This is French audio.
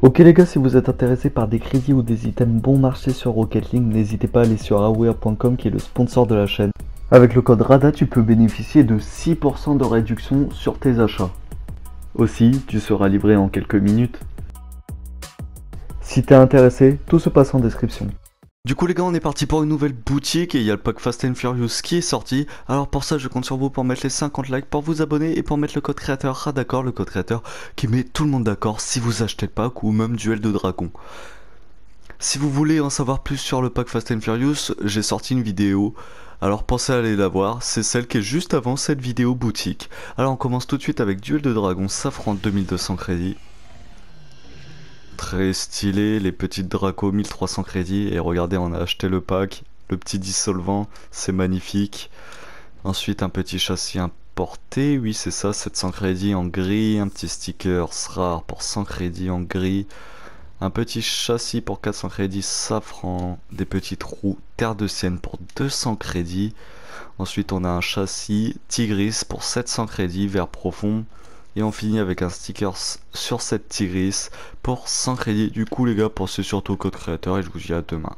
Ok les gars, si vous êtes intéressé par des crédits ou des items bon marché sur Rocket n'hésitez pas à aller sur aware.com qui est le sponsor de la chaîne. Avec le code RADA, tu peux bénéficier de 6% de réduction sur tes achats. Aussi, tu seras livré en quelques minutes. Si t'es intéressé, tout se passe en description. Du coup les gars on est parti pour une nouvelle boutique et il y a le pack Fast and Furious qui est sorti. Alors pour ça je compte sur vous pour mettre les 50 likes, pour vous abonner et pour mettre le code créateur. Ah, d'accord le code créateur qui met tout le monde d'accord si vous achetez le pack ou même duel de dragon. Si vous voulez en savoir plus sur le pack Fast and Furious, j'ai sorti une vidéo. Alors pensez à aller la voir, c'est celle qui est juste avant cette vidéo boutique. Alors on commence tout de suite avec Duel de Dragon, ça 2200 crédits très stylé, les petites Draco 1300 crédits. Et regardez, on a acheté le pack, le petit dissolvant, c'est magnifique. Ensuite, un petit châssis importé, oui, c'est ça, 700 crédits en gris. Un petit sticker rare pour 100 crédits en gris. Un petit châssis pour 400 crédits safran. Des petites roues terre de sienne pour 200 crédits. Ensuite, on a un châssis tigris pour 700 crédits, vert profond. Et on finit avec un sticker sur cette Tigris pour 100 crédits. Du coup les gars, pensez surtout au code créateur et je vous dis à demain.